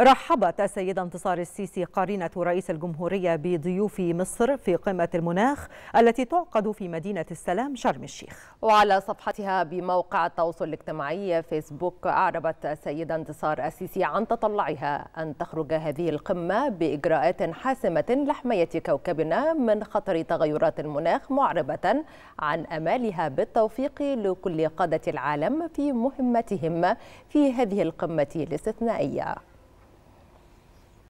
رحبت السيدة انتصار السيسي قرينة رئيس الجمهورية بضيوف مصر في قمة المناخ التي تعقد في مدينة السلام شرم الشيخ وعلى صفحتها بموقع التواصل الاجتماعي فيسبوك أعربت السيدة انتصار السيسي عن تطلعها أن تخرج هذه القمة بإجراءات حاسمة لحماية كوكبنا من خطر تغيرات المناخ معربة عن أمالها بالتوفيق لكل قادة العالم في مهمتهم في هذه القمة الاستثنائية